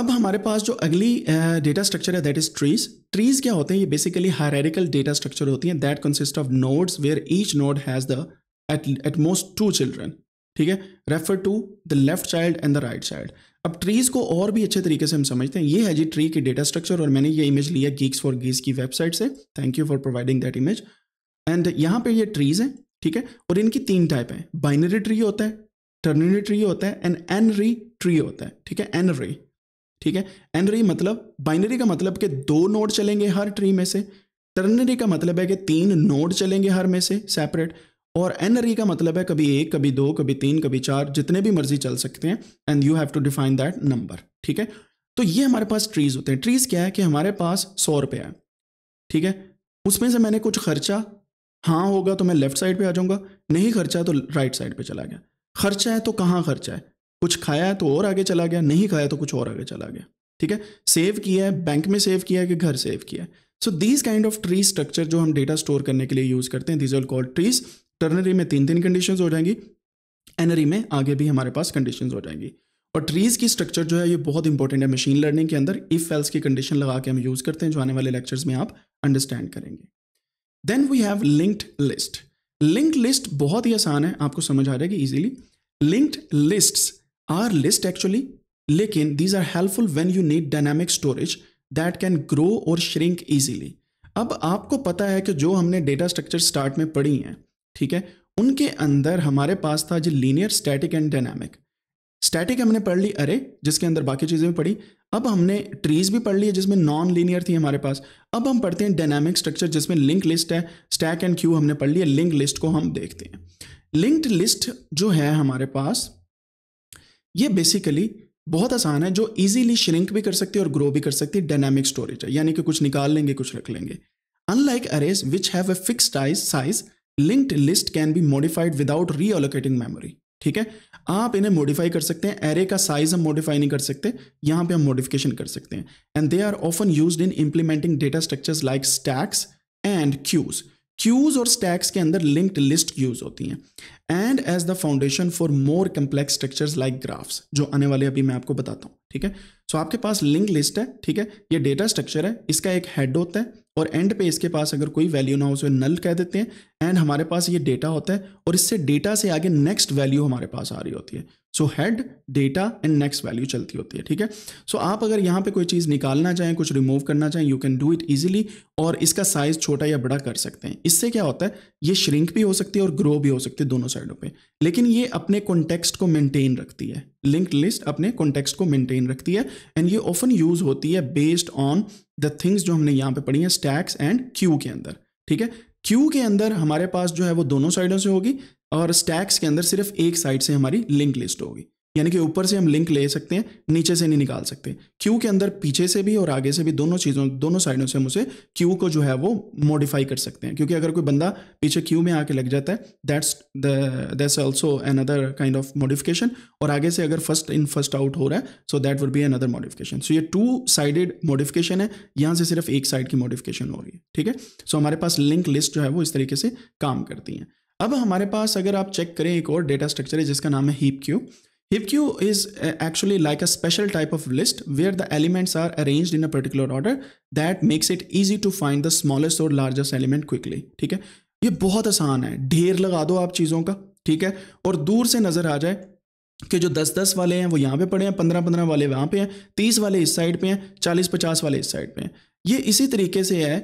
अब हमारे पास जो अगली डेटा स्ट्रक्चर है दैट इज ट्रीज ट्रीज क्या होते हैं ये बेसिकली हायरिकल डेटा स्ट्रक्चर होती है that consist of nodes where each node has the at at most two children ठीक है refer to the left child and the right child अब ट्रीज़ को और भी अच्छे तरीके से हम समझते हैं ये है जी ट्री की डेटा स्ट्रक्चर और मैंने ये इमेज लिया गीक्स फॉर गीस की वेबसाइट से thank you for providing that image and यहाँ पे ये ट्रीज़ हैं ठीक है और इनकी तीन टाइप हैं बाइनरी ट्री होता है टर्नरी ट्री होता है एंड री ट्री होता है ठीक है एनरी ठीक है एन मतलब बाइनरी का मतलब कि दो नोड चलेंगे हर ट्री में से टर्नरी का मतलब है कि तीन नोड चलेंगे हर में से सेपरेट और एनरी का मतलब है कभी एक कभी दो कभी तीन कभी चार जितने भी मर्जी चल सकते हैं and you have to define that number ठीक है तो ये हमारे पास ट्रीज होते हैं ट्रीज क्या है कि हमारे पास सौ रुपये है ठीक है उसमें से मैंने कुछ खर्चा हाँ होगा तो मैं लेफ्ट साइड पे आ जाऊँगा नहीं खर्चा है तो राइट साइड पे चला गया खर्चा है तो कहाँ खर्चा है कुछ खाया है तो और आगे चला गया नहीं खाया तो कुछ और आगे चला गया ठीक है सेव किया है बैंक में सेव किया है कि घर सेव किया है so these kind of tree structure जो हम डेटा स्टोर करने के लिए यूज़ करते हैं these are called trees ternary में तीन तीन कंडीशंस हो जाएंगी एनरी में आगे भी हमारे पास कंडीशंस हो जाएंगी और ट्रीज़ की स्ट्रक्चर जो है ये बहुत इंपॉर्टेंट है मशीन लर्निंग के अंदर इफ एल्स की कंडीशन लगा के हम यूज़ करते हैं जो आने वाले लेक्चर्स में आप अंडरस्टैंड करेंगे then we have linked list linked list बहुत ही आसान है आपको समझ आ जाएगी easily linked lists are list actually लेकिन these are helpful when you need dynamic storage that can grow और श्रिंक ईजिली अब आपको पता है कि जो हमने डेटा स्ट्रक्चर स्टार्ट में पढ़ी हैं ठीक है उनके अंदर हमारे पास था जो linear static and dynamic static हमने पढ़ ली अरे जिसके अंदर बाकी चीज़ें भी पढ़ी अब हमने ट्रीज भी पढ़ ली है जिसमें नॉन लीनियर थी हमारे पास अब हम पढ़ते हैं डायनामिक स्ट्रक्चर जिसमें लिंक लिस्ट है स्टैक एंड क्यू हमने पढ़ लिया लिंक लिस्ट को हम देखते हैं लिंक्ड लिस्ट जो है हमारे पास ये बेसिकली बहुत आसान है जो इजीली श्रिंक भी कर सकती है और ग्रो भी कर सकती है डायनामिक स्टोरेज है यानी कि कुछ निकाल लेंगे कुछ रख लेंगे unlike arrays which have a fix size linked list can be modified without reallocating memory ठीक है आप इन्हें मॉडिफाई कर सकते हैं एरे का साइज हम मॉडिफाई नहीं कर सकते यहां पे हम मॉडिफिकेशन कर सकते हैं and they are often use in implementing data structures like stacks and queues queues और स्टैक्स के अंदर लिंक्ड लिस्ट यूज होती हैं and as the foundation for more complex structures like graphs जो आने वाले अभी मैं आपको बताता हूँ ठीक है सो so, आपके पास लिंक लिस्ट है ठीक है ये डेटा स्ट्रक्चर है इसका एक हेड होता है और एंड पे इसके पास अगर कोई वैल्यू ना हो उसे नल कह देते हैं एंड हमारे पास ये डेटा होता है और इससे डेटा से आगे नेक्स्ट वैल्यू हमारे पास आ रही होती है so head data and next value चलती होती है ठीक है सो so, आप अगर यहाँ पे कोई चीज़ निकालना चाहें कुछ रिमूव करना चाहें you can do it easily और इसका साइज छोटा या बड़ा कर सकते हैं इससे क्या होता है ये श्रिंक भी हो सकती है और ग्रो भी हो सकती है दोनों साइडों पे लेकिन ये अपने कॉन्टेक्स्ट को मेंटेन रखती है लिंक लिस्ट अपने कॉन्टेक्स्ट को मेंटेन रखती है एंड ये ऑफन यूज होती है बेस्ड ऑन द थिंग्स जो हमने यहाँ पे पढ़ी हैं स्टैक्स एंड क्यू के अंदर ठीक है क्यू के अंदर हमारे पास जो है वो दोनों साइडों से होगी और स्टैक्स के अंदर सिर्फ एक साइड से हमारी लिंक लिस्ट होगी यानी कि ऊपर से हम लिंक ले सकते हैं नीचे से नहीं निकाल सकते क्यू के अंदर पीछे से भी और आगे से भी दोनों चीज़ों दोनों साइडों से हम उसे क्यू को जो है वो मॉडिफाई कर सकते हैं क्योंकि अगर कोई बंदा पीछे क्यू में आके लग जाता है that's that's also another kind of modification और आगे से अगर फर्स्ट इन फर्स्ट आउट हो रहा है so that would be another modification so ये टू साइडेड मॉडिफिकेशन है यहाँ से सिर्फ एक साइड की मॉडिफिकेशन हो रही है ठीक है सो हमारे पास लिंक लिस्ट जो है वो इस तरीके से काम करती हैं अब हमारे पास अगर आप चेक करें एक और डेटा स्ट्रक्चर है जिसका नाम है heap queue heap queue is actually like a special type of list where the elements are arrange in a particular order that makes it easy to find the smallest और लार्जेस्ट एलिमेंट क्विकली ठीक है ये बहुत आसान है ढेर लगा दो आप चीज़ों का ठीक है और दूर से नज़र आ जाए कि जो दस दस वाले हैं वो यहाँ पे पड़े हैं पंद्रह पंद्रह वाले वहाँ पे हैं तीस वाले इस साइड पे हैं चालीस पचास वाले इस साइड पे हैं ये इसी तरीके से है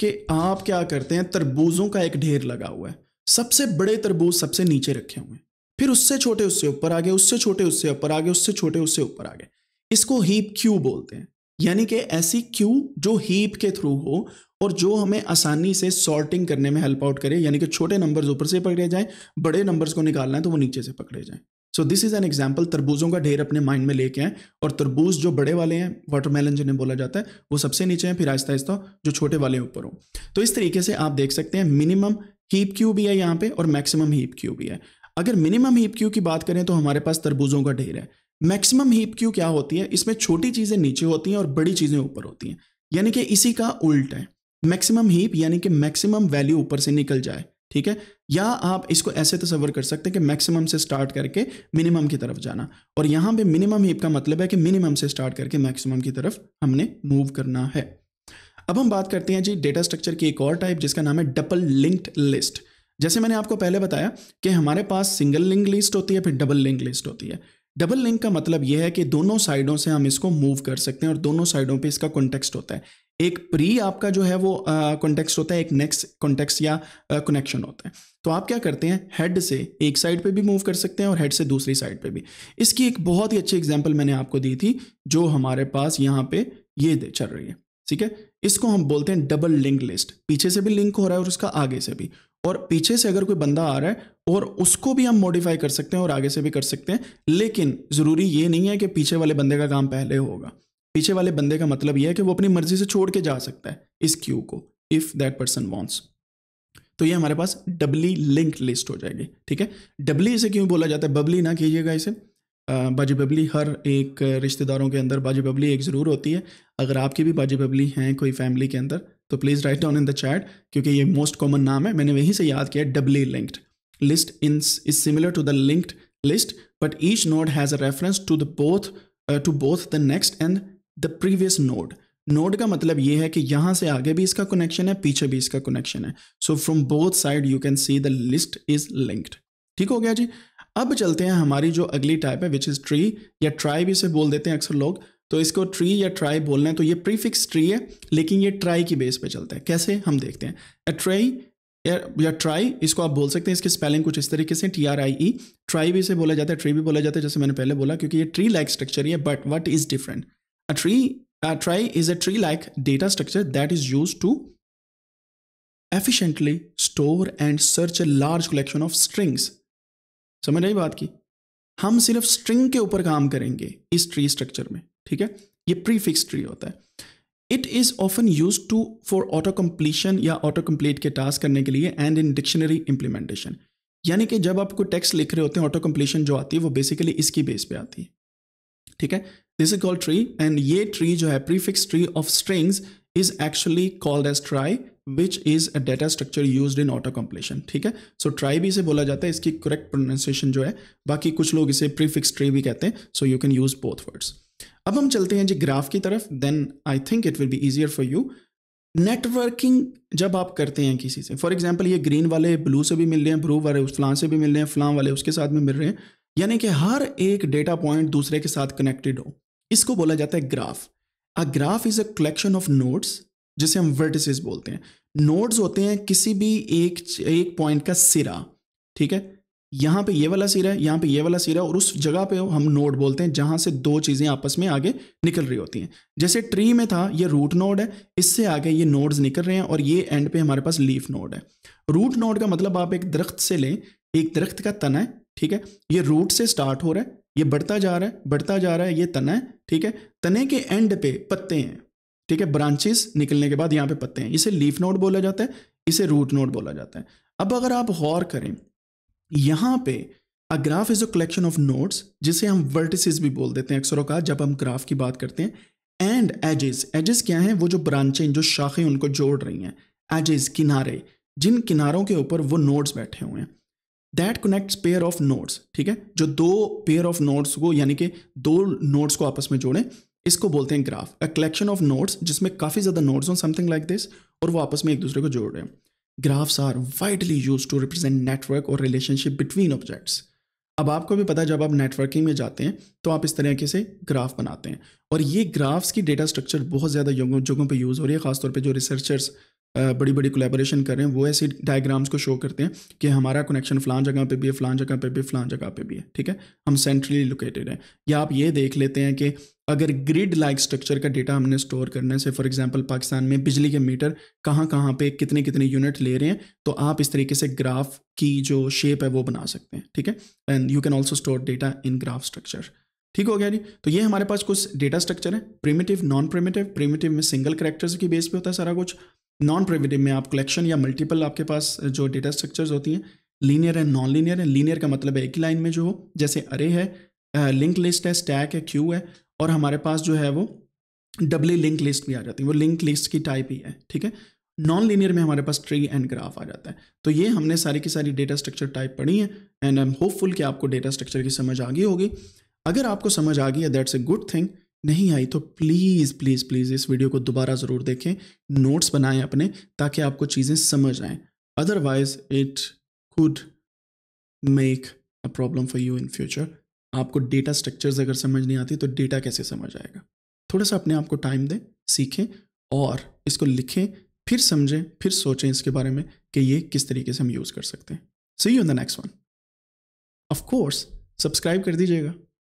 कि आप क्या करते हैं तरबूजों का एक ढेर लगा हुआ है सबसे बड़े तरबूज सबसे नीचे रखे हुए फिर उससे छोटे उससे ऊपर आ गए उससे छोटे उससे ऊपर आ गए उससे छोटे उससे ऊपर आ गए इसको हीप क्यू बोलते हैं यानी कि ऐसी क्यू जो हीप के थ्रू हो और जो हमें आसानी से सॉर्टिंग करने में हेल्प आउट करे यानी कि छोटे नंबर्स ऊपर से पकड़े जाएं बड़े नंबर्स को निकालना है तो वो नीचे से पकड़े जाएं so this is an example तरबूजों का ढेर अपने माइंड में लेके आए और तरबूज जो बड़े वाले हैं वाटरमेलन जिन्हें बोला जाता है वो सबसे नीचे हैं फिर आहिस्ता आहिस्ता जो छोटे वाले ऊपर हो तो इस तरीके से आप देख सकते हैं मिनिमम हीप क्यू भी है यहाँ पे और मैक्सिमम हीप क्यू भी है अगर मिनिमम हीप क्यू की बात करें तो हमारे पास तरबूजों का ढेर है मैक्सिमम हीप क्यू क्या होती है इसमें छोटी चीज़ें नीचे होती हैं और बड़ी चीज़ें ऊपर होती हैं यानी कि इसी का उल्ट है मैक्सिमम हीप यानी कि मैक्सिमम वैल्यू ऊपर से निकल जाए ठीक है या आप इसको ऐसे तस्वर कर सकते हैं कि मैक्सिमम से स्टार्ट करके मिनिमम की तरफ जाना और यहां पे मिनिमम हीप का मतलब है कि मिनिमम से स्टार्ट करके मैक्सिमम की तरफ हमने मूव करना है अब हम बात करते हैं जी डेटा स्ट्रक्चर की एक और टाइप जिसका नाम है डबल लिंक्ड लिस्ट जैसे मैंने आपको पहले बताया कि हमारे पास सिंगल लिंक लिस्ट होती है फिर डबल लिंक लिस्ट होती है डबल लिंक का मतलब यह है कि दोनों साइडों से हम इसको मूव कर सकते हैं और दोनों साइडों पे इसका कॉन्टेक्स्ट होता है एक प्री आपका जो है वो कॉन्टेक्स्ट होता है एक नेक्स्ट कॉन्टेक्स्ट या कनेक्शन होता है तो आप क्या करते हैं हेड से एक साइड पे भी मूव कर सकते हैं और हेड से दूसरी साइड पे भी इसकी एक बहुत ही अच्छी एग्जांपल मैंने आपको दी थी जो हमारे पास यहाँ पे ये चल रही है ठीक है इसको हम बोलते हैं डबल लिंक लिस्ट पीछे से भी लिंक हो रहा है और उसका आगे से भी और पीछे से अगर कोई बंदा आ रहा है और उसको भी हम मॉडिफाई कर सकते हैं और आगे से भी कर सकते हैं लेकिन ज़रूरी ये नहीं है कि पीछे वाले बंदे का काम पहले होगा पीछे वाले बंदे का मतलब यह है कि वो अपनी मर्जी से छोड़ के जा सकता है इस क्यू को इफ़ दैट पर्सन वॉन्ट्स तो ये हमारे पास डबली लिंक लिस्ट हो जाएगी ठीक है डबली इसे क्यों बोला जाता है बबली ना कीजिएगा इसे बाजी बबली हर एक रिश्तेदारों के अंदर बाजी बबली एक ज़रूर होती है अगर आपकी भी बाजी बबली हैं कोई फैमिली के अंदर तो please write down in the chat क्योंकि ये मोस्ट कॉमन नाम है मैंने वहीं से याद किया doubly linked list in is similar to the linked list but each node has a reference to the both to both the next and the previous node node का मतलब ये है कि यहाँ से आगे भी इसका कनेक्शन है पीछे भी इसका कनेक्शन है so from both side you can see the list is linked ठीक हो गया जी अब चलते हैं हमारी जो अगली टाइप है विच इज़ ट्री या ट्राई भी इसे बोल देते हैं अक्सर लोग तो इसको ट्री या ट्राई बोलना है तो ये प्रीफिक्स ट्री है लेकिन ये ट्राई की बेस पे चलता है कैसे हम देखते हैं ए ट्राई या, ट्राई इसको आप बोल सकते हैं इसकी स्पेलिंग कुछ इस तरीके से T R I E trie भी इसे बोला जाता है ट्री भी बोला जाता है जैसे मैंने पहले बोला क्योंकि ये ट्री लाइक स्ट्रक्चर है but what is different a tree trie is a tree like data structure that is use to efficiently store and search a large collection of strings समझ आई बात की हम सिर्फ स्ट्रिंग के ऊपर काम करेंगे इस ट्री स्ट्रक्चर में ठीक है ये प्रीफिक्स ट्री होता है it is often use to for auto completion या ऑटो कंप्लीट के टास्क करने के लिए एंड इन डिक्शनरी इंप्लीमेंटेशन यानी कि जब आप कोई टेक्स्ट लिख रहे होते हैं ऑटो कंप्लीशन जो आती है वो बेसिकली इसकी बेस पे आती है ठीक है this is called tree and ये ट्री जो है prefix tree of strings is actually called as trie which is a data structure use in auto completion ठीक है सो ट्राई भी इसे बोला जाता है इसकी करेक्ट प्रोनाउंसिएशन जो है बाकी कुछ लोग इसे प्रीफिक्स ट्री भी कहते हैं so you can use both words अब हम चलते हैं जी ग्राफ की तरफ then I think it will be easier for you networking जब आप करते हैं किसी से फॉर एग्जाम्पल ये ग्रीन वाले ब्लू से भी मिल रहे हैं ब्रू वाले उस फ्लां से भी मिल रहे हैं फ्लां वाले उसके साथ में मिल रहे हैं यानी कि हर एक डेटा पॉइंट दूसरे के साथ कनेक्टेड हो इसको बोला जाता है graph a graph is a collection of notes जिसे हम वर्टिसेस बोलते हैं नोड्स होते हैं किसी भी एक एक पॉइंट का सिरा ठीक है यहाँ पे ये वाला सिरा है यहाँ पे ये वाला सिरा और उस जगह पे हम नोड बोलते हैं जहाँ से दो चीज़ें आपस में आगे निकल रही होती हैं जैसे ट्री में था ये रूट नोड है इससे आगे ये नोड्स निकल रहे हैं और ये एंड पे हमारे पास लीफ नोड है रूट नोड का मतलब आप एक दरख्त से लें एक दरख्त का तना है ठीक है ये रूट से स्टार्ट हो रहा है ये बढ़ता जा रहा है बढ़ता जा रहा है ये तना है ठीक है तने के एंड पे पत्ते हैं ठीक है ब्रांचेस निकलने के बाद यहाँ पे पत्ते हैं इसे लीफ नोड बोला जाता है इसे रूट नोड बोला जाता है अब अगर आप गौर करें यहाँ पे a graph is a collection of nodes जिसे हम वर्टिसेस भी बोल देते हैं अक्सरों का जब हम ग्राफ की बात करते हैं एंड एजेस एजेस क्या हैं वो जो ब्रांचें जो शाखें उनको जोड़ रही हैं एजेस किनारे जिन किनारों के ऊपर वो नोड्स बैठे हुए हैं that connect pair of nodes ठीक है जो दो पेयर ऑफ नोड्स को यानी कि दो नोड्स को आपस में जोड़ें इसको बोलते हैं graph a collection of notes जिसमें काफ़ी ज़्यादा नोट्स हों समथिंग लाइक दिस और वो आपस में एक दूसरे को जोड़ रहे हैं graphs are widely use to represent network और रिलेशनशिप बिटवीन ऑब्जेक्ट्स अब आपको भी पता है जब आप नेटवर्किंग में जाते हैं तो आप इस तरीके से ग्राफ बनाते हैं और ये ग्राफ्स की डेटा स्ट्रक्चर बहुत ज़्यादा जगहों पर यूज़ हो रही है खासतौर पर जो रिसर्चर्स बड़ी बड़ी कोलेबोरेशन कर रहे हैं वो ऐसे डायग्राम्स को शो करते हैं कि हमारा कनेक्शन फ़लान जगह पे भी है फ़लान जगह पे भी फ़लान जगह पे भी है ठीक है हम सेंट्रली लोकेटेड हैं या आप ये देख लेते हैं कि अगर ग्रिड लाइक स्ट्रक्चर का डेटा हमने स्टोर करना है से फॉर एग्जांपल पाकिस्तान में बिजली के मीटर कहाँ कहाँ पे कितने कितने यूनिट ले रहे हैं तो आप इस तरीके से ग्राफ की जो शेप है वो बना सकते हैं ठीक है and you can also store data in graph structure ठीक हो गया जी तो ये हमारे पास कुछ डेटा स्ट्रक्चर है प्रीमेटिव नॉन प्रीमेटिव प्रीमेटिव में सिंगल करेक्टर्स की बेस पर होता है सारा कुछ नॉन प्रीमेटिव में आप कलेक्शन या मल्टीपल आपके पास जो डेटा स्ट्रक्चर्स होती हैं लीनियर एंड नॉन लीनियर है लीनियर का मतलब है एक ही लाइन में जो हो जैसे अरे है लिंक लिस्ट है स्टैक है क्यू है और हमारे पास जो है वो डबली लिंक लिस्ट भी आ जाती है वो लिंक लिस्ट की टाइप ही है ठीक है नॉन लीनियर में हमारे पास ट्री एंड ग्राफ आ जाता है तो ये हमने सारी की सारी डेटा स्ट्रक्चर टाइप पढ़ी है एंड आई एम होपफुल कि आपको डेटा स्ट्रक्चर की समझ आ गई होगी अगर आपको समझ आ गई है दैट्स ए गुड थिंग नहीं आई तो प्लीज़ प्लीज़ प्लीज़ इस वीडियो को दोबारा ज़रूर देखें नोट्स बनाएं अपने ताकि आपको चीज़ें समझ आएँ otherwise it could make a problem for you in future आपको डेटा स्ट्रक्चर्स अगर समझ नहीं आती तो डेटा कैसे समझ आएगा थोड़ा सा अपने आप को टाइम दें सीखें और इसको लिखें फिर समझें फिर सोचें इसके बारे में कि ये किस तरीके से हम यूज़ कर सकते हैं सही you in the next one of course subscribe कर दीजिएगा